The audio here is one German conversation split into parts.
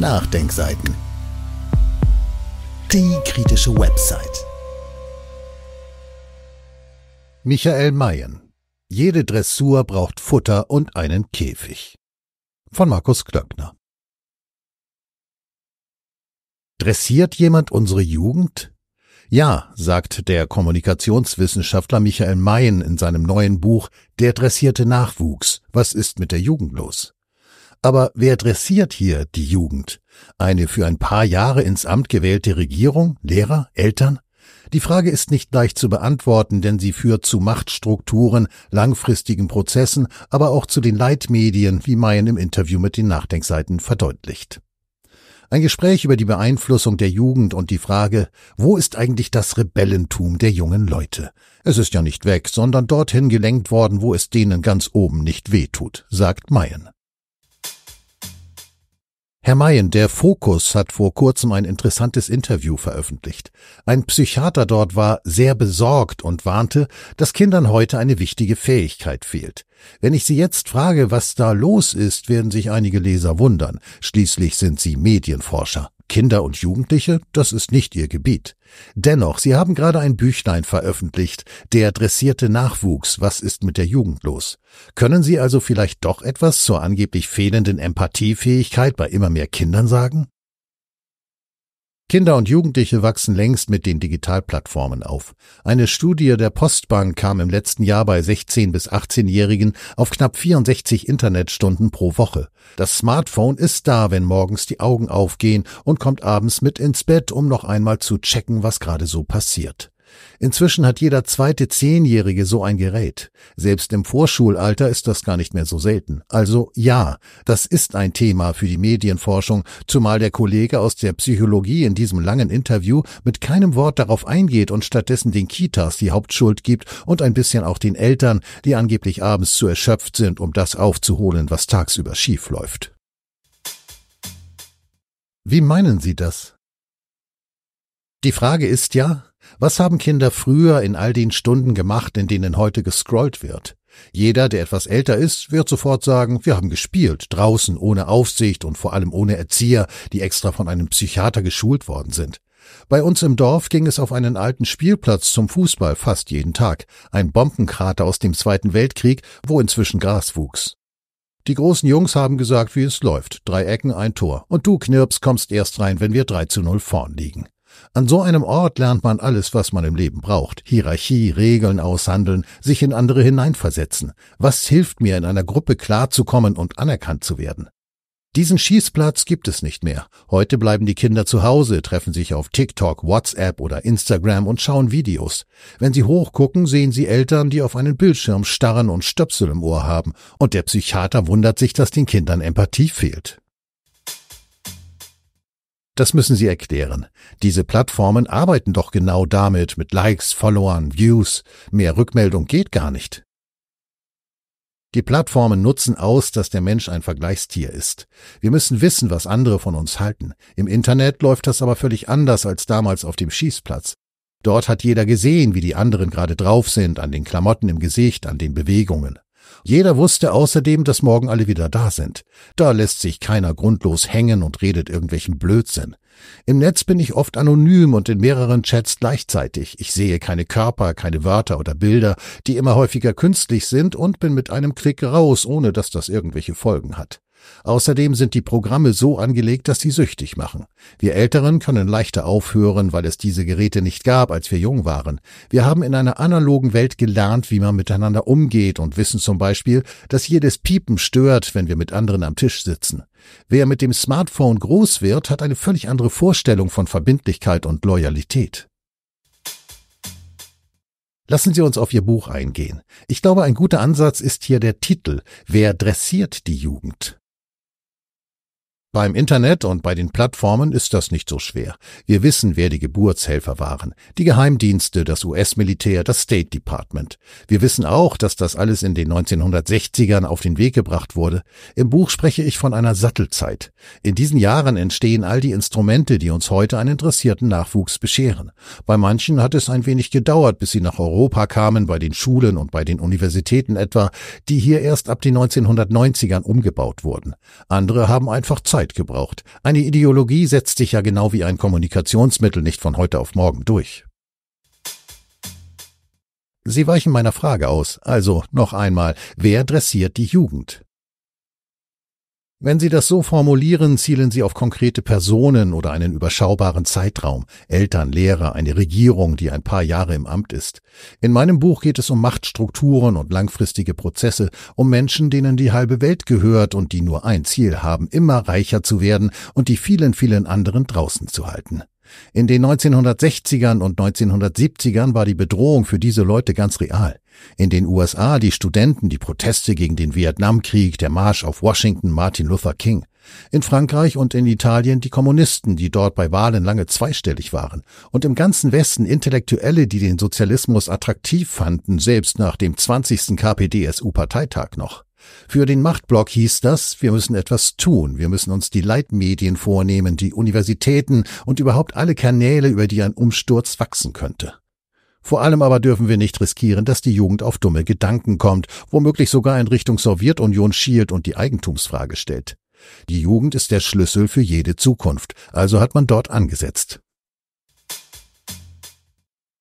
Nachdenkseiten. Die kritische Website. Michael Mayen. Jede Dressur braucht Futter und einen Käfig. Von Markus Klöckner. Dressiert jemand unsere Jugend? Ja, sagt der Kommunikationswissenschaftler Michael Mayen in seinem neuen Buch Der dressierte Nachwuchs. Was ist mit der Jugend los? Aber wer dressiert hier die Jugend? Eine für ein paar Jahre ins Amt gewählte Regierung, Lehrer, Eltern? Die Frage ist nicht leicht zu beantworten, denn sie führt zu Machtstrukturen, langfristigen Prozessen, aber auch zu den Leitmedien, wie Mayen im Interview mit den Nachdenkseiten verdeutlicht. Ein Gespräch über die Beeinflussung der Jugend und die Frage, wo ist eigentlich das Rebellentum der jungen Leute? Es ist ja nicht weg, sondern dorthin gelenkt worden, wo es denen ganz oben nicht wehtut, sagt Mayen. Herr Mayen, der Fokus hat vor kurzem ein interessantes Interview veröffentlicht. Ein Psychiater dort war sehr besorgt und warnte, dass Kindern heute eine wichtige Fähigkeit fehlt. Wenn ich Sie jetzt frage, was da los ist, werden sich einige Leser wundern. Schließlich sind Sie Medienforscher. Kinder und Jugendliche, das ist nicht Ihr Gebiet. Dennoch, Sie haben gerade ein Büchlein veröffentlicht, der dressierte Nachwuchs, was ist mit der Jugend los? Können Sie also vielleicht doch etwas zur angeblich fehlenden Empathiefähigkeit bei immer mehr Kindern sagen? Kinder und Jugendliche wachsen längst mit den Digitalplattformen auf. Eine Studie der Postbank kam im letzten Jahr bei 16- bis 18-Jährigen auf knapp 64 Internetstunden pro Woche. Das Smartphone ist da, wenn morgens die Augen aufgehen und kommt abends mit ins Bett, um noch einmal zu checken, was gerade so passiert. Inzwischen hat jeder zweite Zehnjährige so ein Gerät. Selbst im Vorschulalter ist das gar nicht mehr so selten. Also ja, das ist ein Thema für die Medienforschung, zumal der Kollege aus der Psychologie in diesem langen Interview mit keinem Wort darauf eingeht und stattdessen den Kitas die Hauptschuld gibt und ein bisschen auch den Eltern, die angeblich abends zu erschöpft sind, um das aufzuholen, was tagsüber schief läuft. Wie meinen Sie das? Die Frage ist ja, was haben Kinder früher in all den Stunden gemacht, in denen heute gescrollt wird? Jeder, der etwas älter ist, wird sofort sagen, wir haben gespielt, draußen, ohne Aufsicht und vor allem ohne Erzieher, die extra von einem Psychiater geschult worden sind. Bei uns im Dorf ging es auf einen alten Spielplatz zum Fußball fast jeden Tag, ein Bombenkrater aus dem Zweiten Weltkrieg, wo inzwischen Gras wuchs. Die großen Jungs haben gesagt, wie es läuft, drei Ecken, ein Tor, und du, Knirps, kommst erst rein, wenn wir 3 zu 0 vorn liegen. An so einem Ort lernt man alles, was man im Leben braucht. Hierarchie, Regeln aushandeln, sich in andere hineinversetzen. Was hilft mir, in einer Gruppe klarzukommen und anerkannt zu werden? Diesen Schießplatz gibt es nicht mehr. Heute bleiben die Kinder zu Hause, treffen sich auf TikTok, WhatsApp oder Instagram und schauen Videos. Wenn sie hochgucken, sehen sie Eltern, die auf einen Bildschirm starren und Stöpsel im Ohr haben, und der Psychiater wundert sich, dass den Kindern Empathie fehlt. Das müssen Sie erklären. Diese Plattformen arbeiten doch genau damit, mit Likes, Followern, Views. Mehr Rückmeldung geht gar nicht. Die Plattformen nutzen aus, dass der Mensch ein Vergleichstier ist. Wir müssen wissen, was andere von uns halten. Im Internet läuft das aber völlig anders als damals auf dem Schießplatz. Dort hat jeder gesehen, wie die anderen gerade drauf sind, an den Klamotten im Gesicht, an den Bewegungen. Jeder wusste außerdem, dass morgen alle wieder da sind. Da lässt sich keiner grundlos hängen und redet irgendwelchen Blödsinn. Im Netz bin ich oft anonym und in mehreren Chats gleichzeitig. Ich sehe keine Körper, keine Wörter oder Bilder, die immer häufiger künstlich sind und bin mit einem Klick raus, ohne dass das irgendwelche Folgen hat. Außerdem sind die Programme so angelegt, dass sie süchtig machen. Wir Älteren können leichter aufhören, weil es diese Geräte nicht gab, als wir jung waren. Wir haben in einer analogen Welt gelernt, wie man miteinander umgeht und wissen zum Beispiel, dass jedes Piepen stört, wenn wir mit anderen am Tisch sitzen. Wer mit dem Smartphone groß wird, hat eine völlig andere Vorstellung von Verbindlichkeit und Loyalität. Lassen Sie uns auf Ihr Buch eingehen. Ich glaube, ein guter Ansatz ist hier der Titel Wer dressiert die Jugend? Beim Internet und bei den Plattformen ist das nicht so schwer. Wir wissen, wer die Geburtshelfer waren. Die Geheimdienste, das US-Militär, das State Department. Wir wissen auch, dass das alles in den 1960ern auf den Weg gebracht wurde. Im Buch spreche ich von einer Sattelzeit. In diesen Jahren entstehen all die Instrumente, die uns heute einen interessierten Nachwuchs bescheren. Bei manchen hat es ein wenig gedauert, bis sie nach Europa kamen, bei den Schulen und bei den Universitäten etwa, die hier erst ab den 1990ern umgebaut wurden. Andere haben einfach Zeit Zeit gebraucht. Eine Ideologie setzt sich ja genau wie ein Kommunikationsmittel nicht von heute auf morgen durch. Sie weichen meiner Frage aus, also noch einmal, wer dressiert die Jugend? Wenn Sie das so formulieren, zielen Sie auf konkrete Personen oder einen überschaubaren Zeitraum. Eltern, Lehrer, eine Regierung, die ein paar Jahre im Amt ist. In meinem Buch geht es um Machtstrukturen und langfristige Prozesse, um Menschen, denen die halbe Welt gehört und die nur ein Ziel haben, immer reicher zu werden und die vielen, vielen anderen draußen zu halten. In den 1960ern und 1970ern war die Bedrohung für diese Leute ganz real. In den USA die Studenten, die Proteste gegen den Vietnamkrieg, der Marsch auf Washington, Martin Luther King. In Frankreich und in Italien die Kommunisten, die dort bei Wahlen lange zweistellig waren. Und im ganzen Westen Intellektuelle, die den Sozialismus attraktiv fanden, selbst nach dem 20. KPDSU-Parteitag noch. Für den Machtblock hieß das, wir müssen etwas tun, wir müssen uns die Leitmedien vornehmen, die Universitäten und überhaupt alle Kanäle, über die ein Umsturz wachsen könnte. Vor allem aber dürfen wir nicht riskieren, dass die Jugend auf dumme Gedanken kommt, womöglich sogar in Richtung Sowjetunion schielt und die Eigentumsfrage stellt. Die Jugend ist der Schlüssel für jede Zukunft, also hat man dort angesetzt.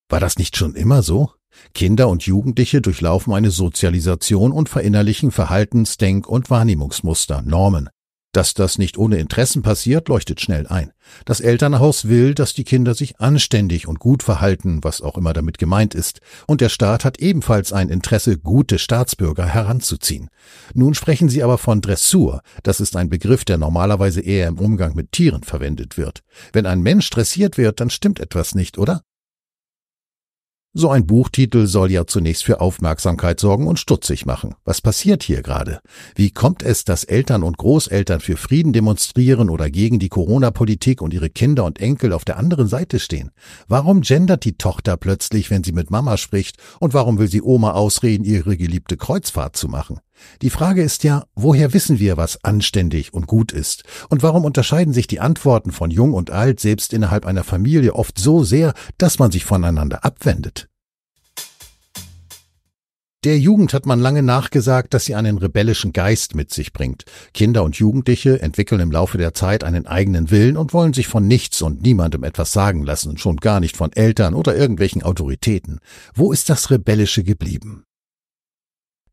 War das nicht schon immer so? Kinder und Jugendliche durchlaufen eine Sozialisation und verinnerlichen Verhaltens-, Denk- und Wahrnehmungsmuster, Normen. Dass das nicht ohne Interessen passiert, leuchtet schnell ein. Das Elternhaus will, dass die Kinder sich anständig und gut verhalten, was auch immer damit gemeint ist, und der Staat hat ebenfalls ein Interesse, gute Staatsbürger heranzuziehen. Nun sprechen Sie aber von Dressur, das ist ein Begriff, der normalerweise eher im Umgang mit Tieren verwendet wird. Wenn ein Mensch dressiert wird, dann stimmt etwas nicht, oder? So ein Buchtitel soll ja zunächst für Aufmerksamkeit sorgen und stutzig machen. Was passiert hier gerade? Wie kommt es, dass Eltern und Großeltern für Frieden demonstrieren oder gegen die Corona-Politik und ihre Kinder und Enkel auf der anderen Seite stehen? Warum gendert die Tochter plötzlich, wenn sie mit Mama spricht? Und warum will sie Oma ausreden, ihre geliebte Kreuzfahrt zu machen? Die Frage ist ja, woher wissen wir, was anständig und gut ist? Und warum unterscheiden sich die Antworten von jung und alt selbst innerhalb einer Familie oft so sehr, dass man sich voneinander abwendet? Der Jugend hat man lange nachgesagt, dass sie einen rebellischen Geist mit sich bringt. Kinder und Jugendliche entwickeln im Laufe der Zeit einen eigenen Willen und wollen sich von nichts und niemandem etwas sagen lassen, schon gar nicht von Eltern oder irgendwelchen Autoritäten. Wo ist das Rebellische geblieben?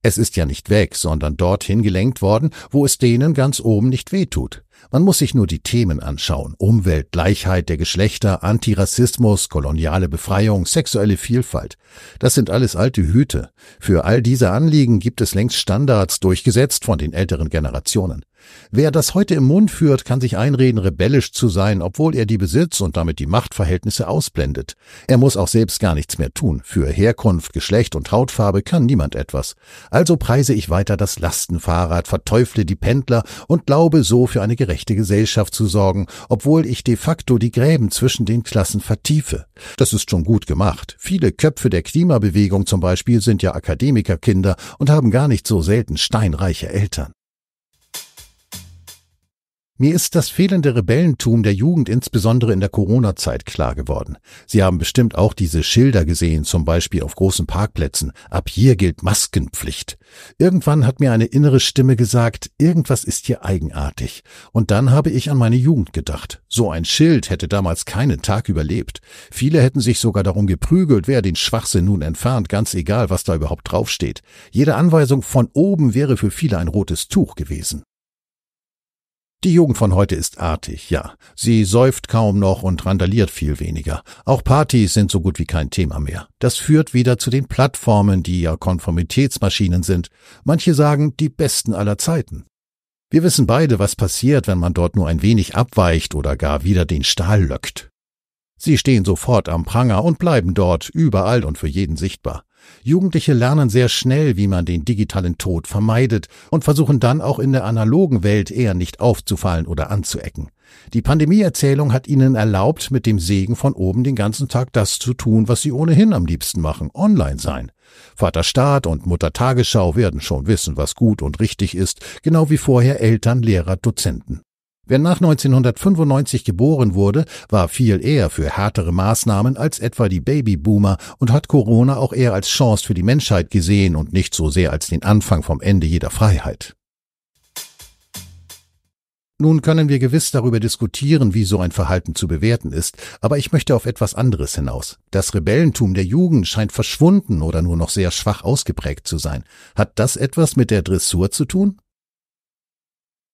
Es ist ja nicht weg, sondern dorthin gelenkt worden, wo es denen ganz oben nicht wehtut. Man muss sich nur die Themen anschauen. Umwelt, Gleichheit der Geschlechter, Antirassismus, koloniale Befreiung, sexuelle Vielfalt. Das sind alles alte Hüte. Für all diese Anliegen gibt es längst Standards durchgesetzt von den älteren Generationen. Wer das heute im Mund führt, kann sich einreden, rebellisch zu sein, obwohl er die Besitz und damit die Machtverhältnisse ausblendet. Er muss auch selbst gar nichts mehr tun. Für Herkunft, Geschlecht und Hautfarbe kann niemand etwas. Also preise ich weiter das Lastenfahrrad, verteufle die Pendler und glaube so für eine gerechte Gesellschaft zu sorgen, obwohl ich de facto die Gräben zwischen den Klassen vertiefe. Das ist schon gut gemacht. Viele Köpfe der Klimabewegung zum Beispiel sind ja Akademikerkinder und haben gar nicht so selten steinreiche Eltern. Mir ist das fehlende Rebellentum der Jugend insbesondere in der Corona-Zeit klar geworden. Sie haben bestimmt auch diese Schilder gesehen, zum Beispiel auf großen Parkplätzen. Ab hier gilt Maskenpflicht. Irgendwann hat mir eine innere Stimme gesagt, irgendwas ist hier eigenartig. Und dann habe ich an meine Jugend gedacht. So ein Schild hätte damals keinen Tag überlebt. Viele hätten sich sogar darum geprügelt, wer den Schwachsinn nun entfernt, ganz egal, was da überhaupt draufsteht. Jede Anweisung von oben wäre für viele ein rotes Tuch gewesen. Die Jugend von heute ist artig, ja. Sie säuft kaum noch und randaliert viel weniger. Auch Partys sind so gut wie kein Thema mehr. Das führt wieder zu den Plattformen, die ja Konformitätsmaschinen sind. Manche sagen, die besten aller Zeiten. Wir wissen beide, was passiert, wenn man dort nur ein wenig abweicht oder gar wieder den Stahl löckt. Sie stehen sofort am Pranger und bleiben dort, überall und für jeden sichtbar. Jugendliche lernen sehr schnell, wie man den digitalen Tod vermeidet und versuchen dann auch in der analogen Welt eher nicht aufzufallen oder anzuecken. Die Pandemieerzählung hat ihnen erlaubt, mit dem Segen von oben den ganzen Tag das zu tun, was sie ohnehin am liebsten machen, online sein. Vater Staat und Mutter Tagesschau werden schon wissen, was gut und richtig ist, genau wie vorher Eltern, Lehrer, Dozenten. Wer nach 1995 geboren wurde, war viel eher für härtere Maßnahmen als etwa die Babyboomer und hat Corona auch eher als Chance für die Menschheit gesehen und nicht so sehr als den Anfang vom Ende jeder Freiheit. Nun können wir gewiss darüber diskutieren, wie so ein Verhalten zu bewerten ist, aber ich möchte auf etwas anderes hinaus. Das Rebellentum der Jugend scheint verschwunden oder nur noch sehr schwach ausgeprägt zu sein. Hat das etwas mit der Dressur zu tun?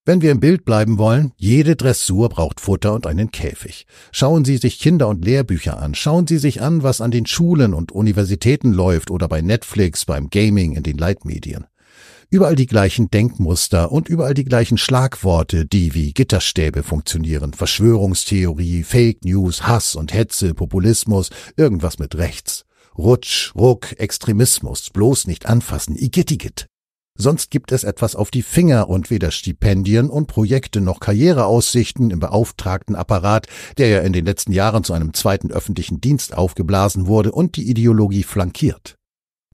Wenn wir im Bild bleiben wollen, jede Dressur braucht Futter und einen Käfig. Schauen Sie sich Kinder- und Lehrbücher an, schauen Sie sich an, was an den Schulen und Universitäten läuft oder bei Netflix, beim Gaming, in den Leitmedien. Überall die gleichen Denkmuster und überall die gleichen Schlagworte, die wie Gitterstäbe funktionieren. Verschwörungstheorie, Fake News, Hass und Hetze, Populismus, irgendwas mit rechts. Rutsch, Ruck, Extremismus, bloß nicht anfassen, igittigit. Sonst gibt es etwas auf die Finger und weder Stipendien und Projekte noch Karriereaussichten im beauftragten Apparat, der ja in den letzten Jahren zu einem zweiten öffentlichen Dienst aufgeblasen wurde und die Ideologie flankiert.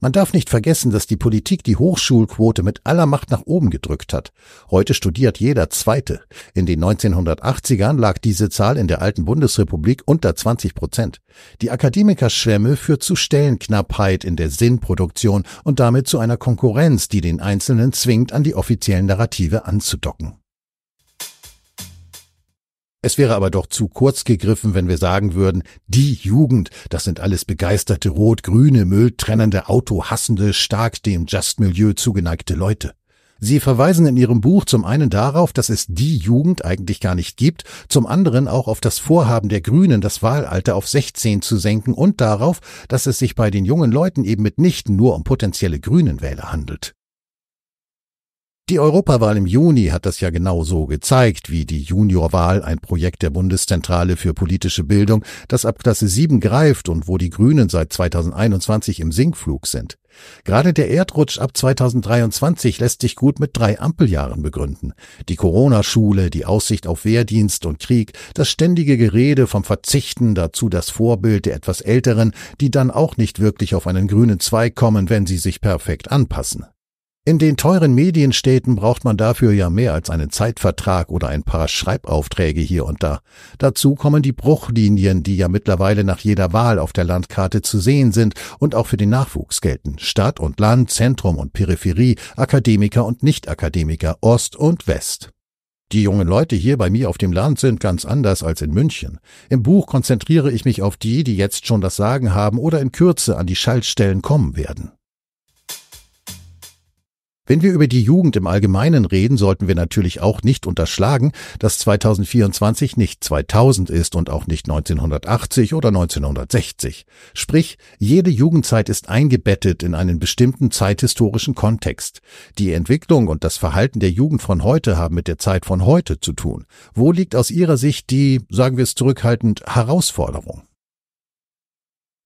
Man darf nicht vergessen, dass die Politik die Hochschulquote mit aller Macht nach oben gedrückt hat. Heute studiert jeder Zweite. In den 1980ern lag diese Zahl in der alten Bundesrepublik unter 20 Prozent. Die Akademikerschwemme führt zu Stellenknappheit in der Sinnproduktion und damit zu einer Konkurrenz, die den Einzelnen zwingt, an die offiziellen Narrative anzudocken. Es wäre aber doch zu kurz gegriffen, wenn wir sagen würden, die Jugend, das sind alles begeisterte rot-grüne, mülltrennende, autohassende, stark dem Just-Milieu zugeneigte Leute. Sie verweisen in Ihrem Buch zum einen darauf, dass es die Jugend eigentlich gar nicht gibt, zum anderen auch auf das Vorhaben der Grünen, das Wahlalter auf 16 zu senken und darauf, dass es sich bei den jungen Leuten eben mitnichten nur um potenzielle Grünenwähler handelt. Die Europawahl im Juni hat das ja genau so gezeigt, wie die Juniorwahl, ein Projekt der Bundeszentrale für politische Bildung, das ab Klasse 7 greift und wo die Grünen seit 2021 im Sinkflug sind. Gerade der Erdrutsch ab 2023 lässt sich gut mit drei Ampeljahren begründen. Die Corona-Schule, die Aussicht auf Wehrdienst und Krieg, das ständige Gerede vom Verzichten, dazu das Vorbild der etwas Älteren, die dann auch nicht wirklich auf einen grünen Zweig kommen, wenn sie sich perfekt anpassen. In den teuren Medienstädten braucht man dafür ja mehr als einen Zeitvertrag oder ein paar Schreibaufträge hier und da. Dazu kommen die Bruchlinien, die ja mittlerweile nach jeder Wahl auf der Landkarte zu sehen sind und auch für den Nachwuchs gelten. Stadt und Land, Zentrum und Peripherie, Akademiker und Nicht-Akademiker, Ost und West. Die jungen Leute hier bei mir auf dem Land sind ganz anders als in München. Im Buch konzentriere ich mich auf die, die jetzt schon das Sagen haben oder in Kürze an die Schaltstellen kommen werden. Wenn wir über die Jugend im Allgemeinen reden, sollten wir natürlich auch nicht unterschlagen, dass 2024 nicht 2000 ist und auch nicht 1980 oder 1960. Sprich, jede Jugendzeit ist eingebettet in einen bestimmten zeithistorischen Kontext. Die Entwicklung und das Verhalten der Jugend von heute haben mit der Zeit von heute zu tun. Wo liegt aus Ihrer Sicht die, sagen wir es zurückhaltend, Herausforderung?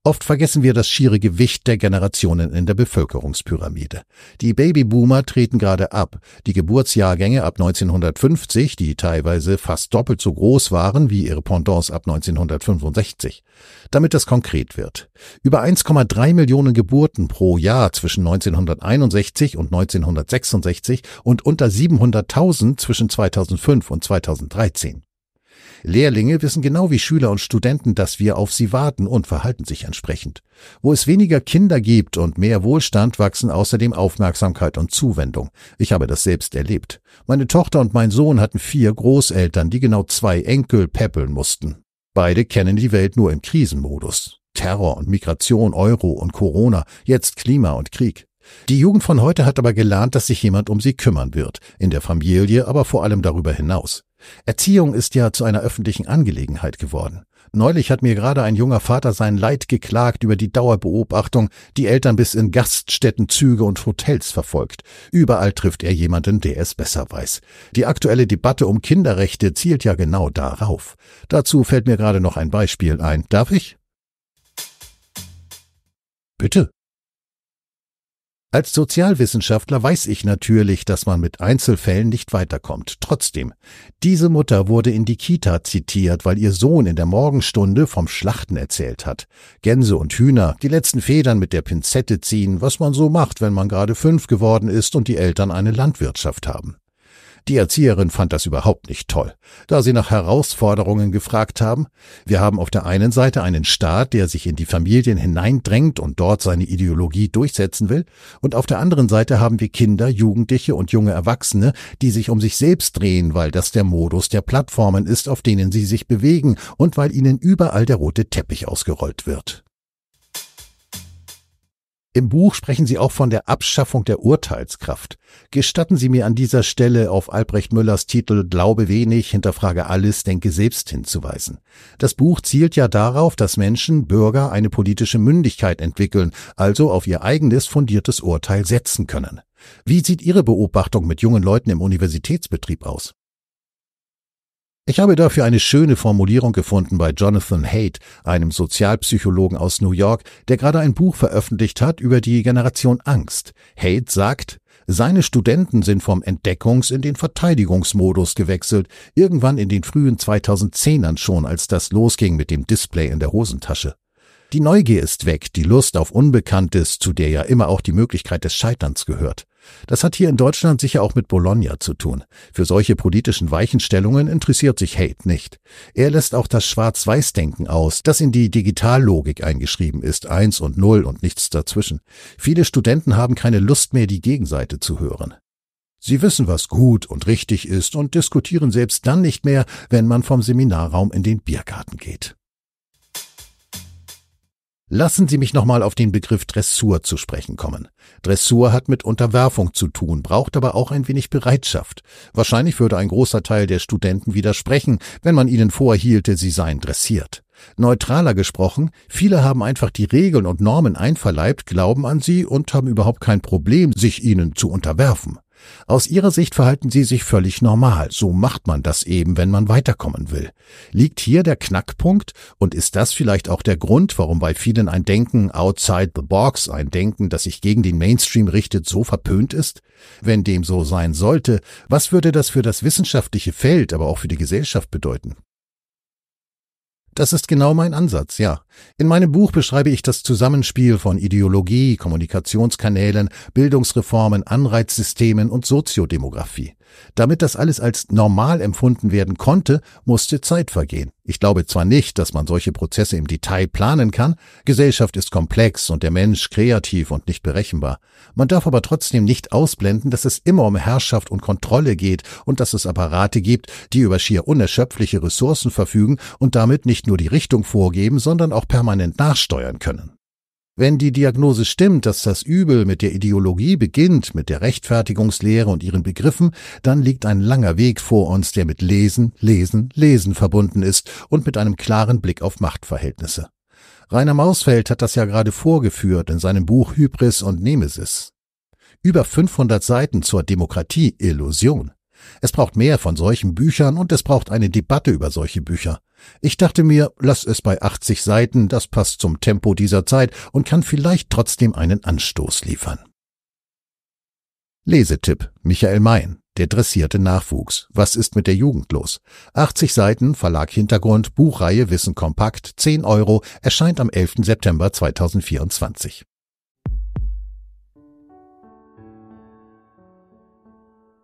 Oft vergessen wir das schiere Gewicht der Generationen in der Bevölkerungspyramide. Die Babyboomer treten gerade ab. Die Geburtsjahrgänge ab 1950, die teilweise fast doppelt so groß waren wie ihre Pendants ab 1965. Damit das konkret wird. Über 1,3 Millionen Geburten pro Jahr zwischen 1961 und 1966 und unter 700.000 zwischen 2005 und 2013. Lehrlinge wissen genau wie Schüler und Studenten, dass wir auf sie warten und verhalten sich entsprechend. Wo es weniger Kinder gibt und mehr Wohlstand, wachsen außerdem Aufmerksamkeit und Zuwendung. Ich habe das selbst erlebt. Meine Tochter und mein Sohn hatten vier Großeltern, die genau zwei Enkel päppeln mussten. Beide kennen die Welt nur im Krisenmodus. Terror und Migration, Euro und Corona, jetzt Klima und Krieg. Die Jugend von heute hat aber gelernt, dass sich jemand um sie kümmern wird, in der Familie, aber vor allem darüber hinaus. Erziehung ist ja zu einer öffentlichen Angelegenheit geworden. Neulich hat mir gerade ein junger Vater sein Leid geklagt über die Dauerbeobachtung, die Eltern bis in Gaststätten, Züge und Hotels verfolgt. Überall trifft er jemanden, der es besser weiß. Die aktuelle Debatte um Kinderrechte zielt ja genau darauf. Dazu fällt mir gerade noch ein Beispiel ein. Darf ich? Bitte. Als Sozialwissenschaftler weiß ich natürlich, dass man mit Einzelfällen nicht weiterkommt. Trotzdem, diese Mutter wurde in die Kita zitiert, weil ihr Sohn in der Morgenstunde vom Schlachten erzählt hat. Gänse und Hühner, die letzten Federn mit der Pinzette ziehen, was man so macht, wenn man gerade fünf geworden ist und die Eltern eine Landwirtschaft haben. Die Erzieherin fand das überhaupt nicht toll, da sie nach Herausforderungen gefragt haben. Wir haben auf der einen Seite einen Staat, der sich in die Familien hineindrängt und dort seine Ideologie durchsetzen will, und auf der anderen Seite haben wir Kinder, Jugendliche und junge Erwachsene, die sich um sich selbst drehen, weil das der Modus der Plattformen ist, auf denen sie sich bewegen und weil ihnen überall der rote Teppich ausgerollt wird. Im Buch sprechen Sie auch von der Abschaffung der Urteilskraft. Gestatten Sie mir an dieser Stelle auf Albrecht Müllers Titel Glaube wenig, hinterfrage alles, denke selbst hinzuweisen. Das Buch zielt ja darauf, dass Menschen, Bürger eine politische Mündigkeit entwickeln, also auf ihr eigenes fundiertes Urteil setzen können. Wie sieht Ihre Beobachtung mit jungen Leuten im Universitätsbetrieb aus? Ich habe dafür eine schöne Formulierung gefunden bei Jonathan Haidt, einem Sozialpsychologen aus New York, der gerade ein Buch veröffentlicht hat über die Generation Angst. Haidt sagt, seine Studenten sind vom Entdeckungs- in den Verteidigungsmodus gewechselt, irgendwann in den frühen 2010ern schon, als das losging mit dem Display in der Hosentasche. Die Neugier ist weg, die Lust auf Unbekanntes, zu der ja immer auch die Möglichkeit des Scheiterns gehört. Das hat hier in Deutschland sicher auch mit Bologna zu tun. Für solche politischen Weichenstellungen interessiert sich Haidt nicht. Er lässt auch das Schwarz-Weiß-Denken aus, das in die Digitallogik eingeschrieben ist, eins und null und nichts dazwischen. Viele Studenten haben keine Lust mehr, die Gegenseite zu hören. Sie wissen, was gut und richtig ist und diskutieren selbst dann nicht mehr, wenn man vom Seminarraum in den Biergarten geht. Lassen Sie mich nochmal auf den Begriff Dressur zu sprechen kommen. Dressur hat mit Unterwerfung zu tun, braucht aber auch ein wenig Bereitschaft. Wahrscheinlich würde ein großer Teil der Studenten widersprechen, wenn man ihnen vorhielte, sie seien dressiert. Neutraler gesprochen, viele haben einfach die Regeln und Normen einverleibt, glauben an sie und haben überhaupt kein Problem, sich ihnen zu unterwerfen. Aus ihrer Sicht verhalten sie sich völlig normal. So macht man das eben, wenn man weiterkommen will. Liegt hier der Knackpunkt und ist das vielleicht auch der Grund, warum bei vielen ein Denken outside the box, ein Denken, das sich gegen den Mainstream richtet, so verpönt ist? Wenn dem so sein sollte, was würde das für das wissenschaftliche Feld, aber auch für die Gesellschaft bedeuten? Das ist genau mein Ansatz, ja. In meinem Buch beschreibe ich das Zusammenspiel von Ideologie, Kommunikationskanälen, Bildungsreformen, Anreizsystemen und Soziodemografie. Damit das alles als normal empfunden werden konnte, musste Zeit vergehen. Ich glaube zwar nicht, dass man solche Prozesse im Detail planen kann, Gesellschaft ist komplex und der Mensch kreativ und nicht berechenbar. Man darf aber trotzdem nicht ausblenden, dass es immer um Herrschaft und Kontrolle geht und dass es Apparate gibt, die über schier unerschöpfliche Ressourcen verfügen und damit nicht nur die Richtung vorgeben, sondern auch permanent nachsteuern können. Wenn die Diagnose stimmt, dass das Übel mit der Ideologie beginnt, mit der Rechtfertigungslehre und ihren Begriffen, dann liegt ein langer Weg vor uns, der mit Lesen, Lesen, Lesen verbunden ist und mit einem klaren Blick auf Machtverhältnisse. Rainer Mausfeld hat das ja gerade vorgeführt in seinem Buch Hybris und Nemesis. Über 500 Seiten zur Demokratie Illusion. Es braucht mehr von solchen Büchern und es braucht eine Debatte über solche Bücher. Ich dachte mir, lass es bei 80 Seiten, das passt zum Tempo dieser Zeit und kann vielleicht trotzdem einen Anstoß liefern. Lesetipp Michael Mein, der dressierte Nachwuchs. Was ist mit der Jugend los? 80 Seiten, Verlag Hintergrund, Buchreihe Wissen kompakt, 10 Euro, erscheint am 11. September 2024.